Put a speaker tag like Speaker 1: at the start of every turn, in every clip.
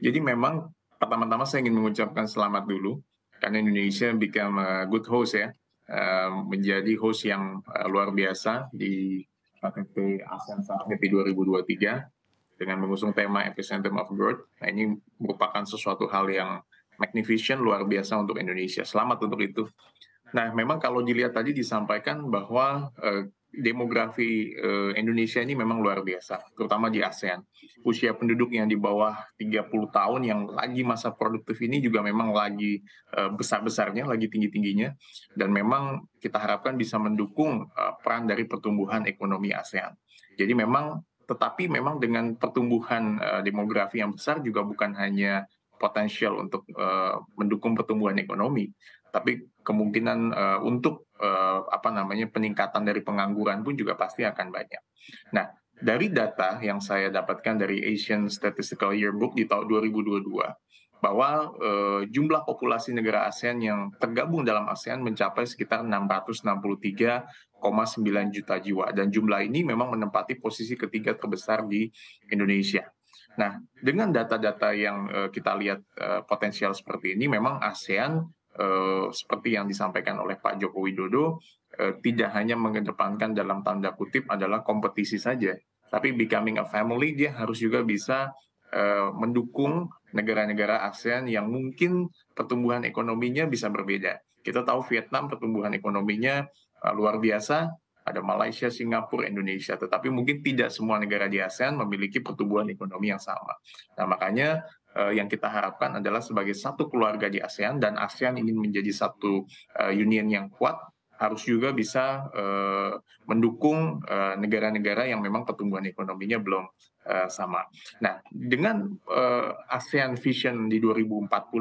Speaker 1: Jadi memang pertama-tama saya ingin mengucapkan selamat dulu karena Indonesia become a good host ya, menjadi host yang eh, luar biasa di KTT ASEAN Summit 2023 dengan mengusung tema Epicentrum of Growth. Nah ini merupakan sesuatu hal yang magnificent luar biasa untuk Indonesia. Selamat untuk itu. Nah, memang kalau dilihat tadi disampaikan bahwa eh, demografi uh, Indonesia ini memang luar biasa, terutama di ASEAN. Hmm. Usia penduduk yang di bawah 30 tahun yang lagi masa produktif ini juga memang lagi uh, besar-besarnya, lagi tinggi-tingginya dan memang kita harapkan bisa mendukung uh, peran dari pertumbuhan ekonomi ASEAN. Jadi memang tetapi memang dengan pertumbuhan uh, demografi yang besar juga bukan hanya potensial untuk uh, mendukung pertumbuhan ekonomi, tapi kemungkinan uh, untuk uh, apa namanya peningkatan dari pengangguran pun juga pasti akan banyak. Nah, dari data yang saya dapatkan dari Asian Statistical Yearbook di tahun 2022 bahwa uh, jumlah populasi negara ASEAN yang tergabung dalam ASEAN mencapai sekitar 663,9 juta jiwa dan jumlah ini memang menempati posisi ketiga terbesar di Indonesia. Nah, dengan data-data yang uh, kita lihat uh, potensial seperti ini, memang ASEAN eh, seperti yang disampaikan oleh Pak Joko Widodo eh, tidak hanya mengedepankan dalam tanda kutip adalah kompetisi saja, tapi becoming a family dia harus juga bisa eh, mendukung negara-negara ASEAN yang mungkin pertumbuhan ekonominya bisa berbeda. Kita tahu Vietnam pertumbuhan ekonominya eh, luar biasa, ada Malaysia, Singapura, Indonesia, tetapi mungkin tidak semua negara di ASEAN memiliki pertumbuhan ekonomi yang sama. Nah, makanya uh, yang kita harapkan adalah sebagai satu keluarga di ASEAN dan ASEAN ingin menjadi satu uh, union yang kuat harus juga bisa uh, mendukung negara-negara uh, yang memang pertumbuhan ekonominya belum uh, sama. Nah, dengan uh, ASEAN Vision di 2045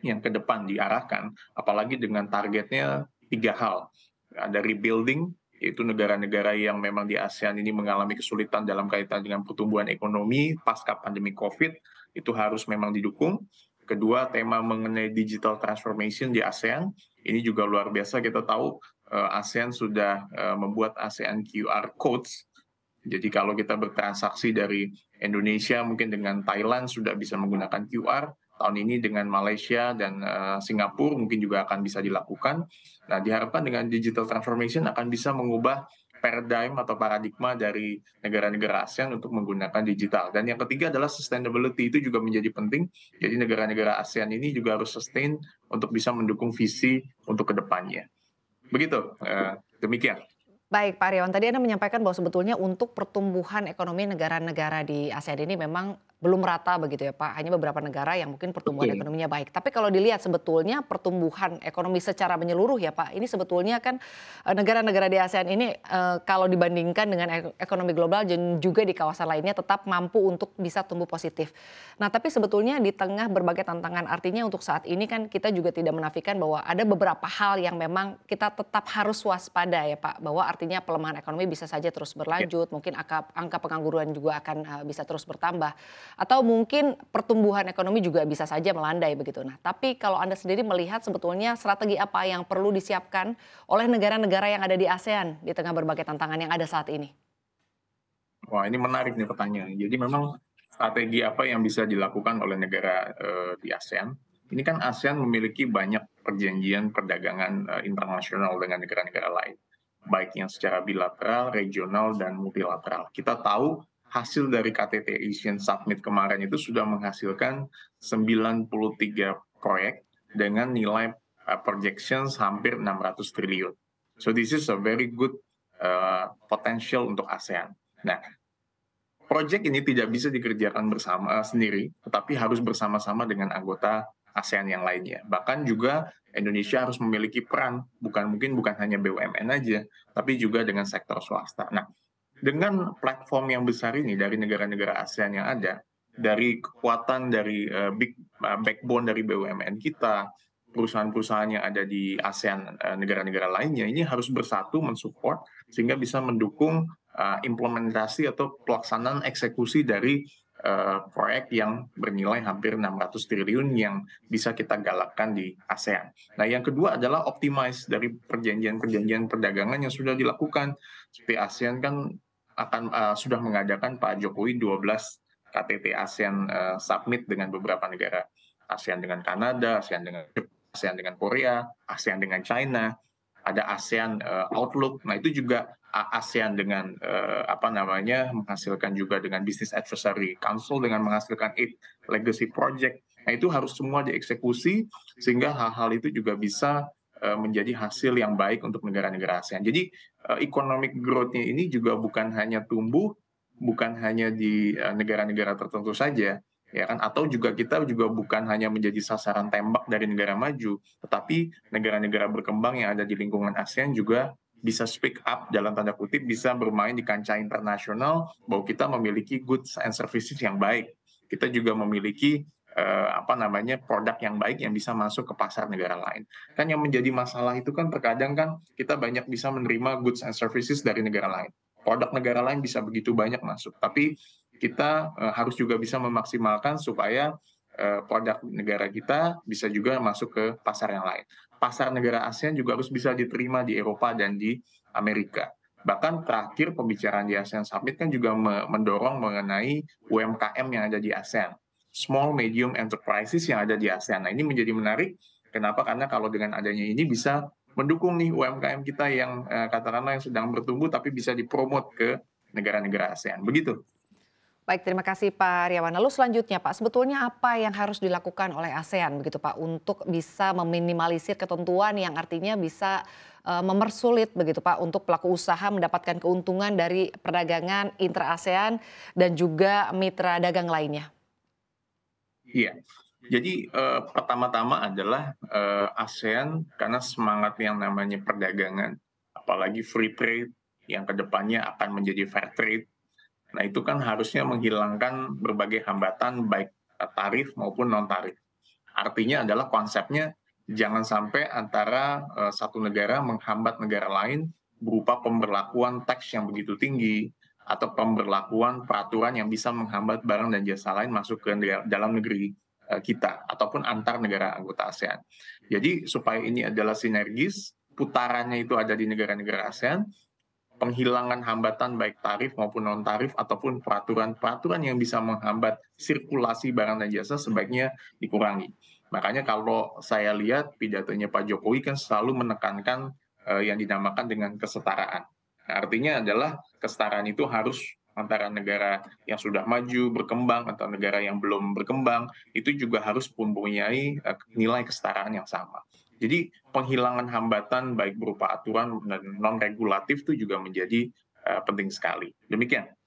Speaker 1: yang ke depan diarahkan, apalagi dengan targetnya tiga hal, ada rebuilding, yaitu negara-negara yang memang di ASEAN ini mengalami kesulitan dalam kaitan dengan pertumbuhan ekonomi pasca pandemi COVID itu harus memang didukung. Kedua, tema mengenai digital transformation di ASEAN ini juga luar biasa. Kita tahu eh, ASEAN sudah eh, membuat ASEAN QR codes. Jadi kalau kita bertransaksi dari Indonesia mungkin dengan Thailand sudah bisa menggunakan QR, tahun ini dengan Malaysia dan uh, Singapura mungkin juga akan bisa dilakukan. Nah, diharapkan dengan digital transformation akan bisa mengubah paradigm atau paradigma dari negara-negara ASEAN untuk menggunakan digital. Dan yang ketiga adalah sustainability itu juga menjadi penting. Jadi negara-negara ASEAN ini juga harus sustain untuk bisa mendukung visi untuk kedepannya. Begitu, uh, demikian.
Speaker 2: Baik Pak Aryawan, tadi Anda menyampaikan bahwa sebetulnya untuk pertumbuhan ekonomi negara-negara di ASEAN ini memang belum rata begitu ya Pak. Hanya beberapa negara yang mungkin pertumbuhan Betul. ekonominya baik. Tapi kalau dilihat sebetulnya pertumbuhan ekonomi secara menyeluruh ya Pak, ini sebetulnya kan eh, negara-negara di ASEAN ini eh, kalau dibandingkan dengan ekonomi global dan juga di kawasan lainnya tetap mampu untuk bisa tumbuh positif. Nah tapi sebetulnya di tengah berbagai tantangan artinya untuk saat ini kan kita juga tidak menafikan bahwa ada beberapa hal yang memang kita tetap harus waspada ya Pak. Bahwa artinya pelemahan ekonomi bisa saja terus berlanjut, ya. mungkin angka, angka pengangguran juga akan uh, bisa terus bertambah, atau mungkin pertumbuhan ekonomi juga bisa saja melandai begitu. Nah, tapi kalau Anda sendiri melihat sebetulnya strategi apa yang perlu disiapkan oleh negara-negara yang ada di ASEAN di tengah berbagai tantangan yang ada saat ini?
Speaker 1: Wah, ini menarik nih pertanyaan. Jadi memang strategi apa yang bisa dilakukan oleh negara uh, di ASEAN? Ini kan ASEAN memiliki banyak perjanjian perdagangan uh, internasional dengan negara-negara lain baik yang secara bilateral, regional, dan multilateral. Kita tahu hasil dari KTT Asian Summit kemarin itu sudah menghasilkan 93 proyek dengan nilai projection eh, projections hampir 600 triliun. So this is a very good uh, potential untuk ASEAN. Nah, proyek ini tidak bisa dikerjakan bersama eh, sendiri, tetapi harus bersama-sama dengan anggota ASEAN yang lainnya. Iya. Bahkan juga Indonesia harus memiliki peran, bukan mungkin bukan hanya BUMN aja, tapi juga dengan sektor swasta. Nah, dengan platform yang besar ini dari negara-negara ASEAN yang ada, dari kekuatan dari uh, big uh, backbone dari BUMN kita, perusahaan-perusahaan yang ada di ASEAN negara eh, negara-negara lainnya ini harus bersatu mensupport sehingga bisa mendukung uh, implementasi atau pelaksanaan eksekusi dari Eh, proyek yang bernilai hampir 600 triliun yang bisa kita galakkan di ASEAN. Nah, yang kedua adalah optimize dari perjanjian-perjanjian perdagangan yang sudah dilakukan. Seperti ASEAN kan akan uh, sudah mengadakan Pak Jokowi 12 KTT ASEAN uh, Summit dengan beberapa negara. ASEAN dengan Kanada, ASEAN dengan ASEAN dengan Korea, ASEAN dengan China, ada ASEAN uh, Outlook. Nah, itu juga ASEAN dengan uh, apa namanya menghasilkan juga dengan bisnis adversary Council dengan menghasilkan eight legacy project. Nah itu harus semua dieksekusi sehingga hal-hal itu juga bisa uh, menjadi hasil yang baik untuk negara-negara ASEAN. Jadi uh, economic growth-nya ini juga bukan hanya tumbuh, bukan hanya di negara-negara tertentu saja, ya kan? Atau juga kita juga bukan hanya menjadi sasaran tembak dari negara maju, tetapi negara-negara berkembang yang ada di lingkungan ASEAN juga bisa speak up dalam tanda kutip bisa bermain di kancah internasional bahwa kita memiliki goods and services yang baik kita juga memiliki eh, apa namanya produk yang baik yang bisa masuk ke pasar negara lain kan yang menjadi masalah itu kan terkadang kan kita banyak bisa menerima goods and services dari negara lain produk negara lain bisa begitu banyak masuk tapi kita eh, harus juga bisa memaksimalkan supaya Eh, produk negara kita bisa juga masuk ke pasar yang lain. Pasar negara ASEAN juga harus bisa diterima di Eropa dan di Amerika. Bahkan terakhir pembicaraan di ASEAN Summit kan juga mendorong mengenai UMKM yang ada di ASEAN. Small Medium Enterprises yang ada di ASEAN. Nah ini menjadi menarik. Kenapa? Karena kalau dengan adanya ini bisa mendukung nih UMKM kita yang eh, katakanlah yang sedang bertumbuh tapi bisa dipromot ke negara-negara ASEAN. Begitu.
Speaker 2: Baik, terima kasih Pak Riawan. Lalu selanjutnya Pak, sebetulnya apa yang harus dilakukan oleh ASEAN begitu Pak untuk bisa meminimalisir ketentuan yang artinya bisa uh, memersulit begitu Pak untuk pelaku usaha mendapatkan keuntungan dari perdagangan intra ASEAN dan juga mitra dagang lainnya?
Speaker 1: Iya. Jadi uh, pertama-tama adalah uh, ASEAN karena semangat yang namanya perdagangan apalagi free trade yang kedepannya akan menjadi fair trade Nah itu kan harusnya menghilangkan berbagai hambatan baik tarif maupun non tarif. Artinya adalah konsepnya jangan sampai antara eh, satu negara menghambat negara lain berupa pemberlakuan teks yang begitu tinggi atau pemberlakuan peraturan yang bisa menghambat barang dan jasa lain masuk ke dalam negeri eh, kita ataupun antar negara anggota ASEAN. Jadi supaya ini adalah sinergis, putarannya itu ada di negara-negara ASEAN, penghilangan hambatan baik tarif maupun non tarif ataupun peraturan-peraturan yang bisa menghambat sirkulasi barang dan jasa sebaiknya dikurangi. Makanya kalau saya lihat pidatonya Pak Jokowi kan selalu menekankan eh, yang dinamakan dengan kesetaraan. artinya adalah kesetaraan itu harus antara negara yang sudah maju berkembang atau negara yang belum berkembang itu juga harus mempunyai eh, nilai kesetaraan yang sama. Jadi penghilangan hambatan baik berupa aturan dan non regulatif itu juga menjadi uh, penting sekali. Demikian.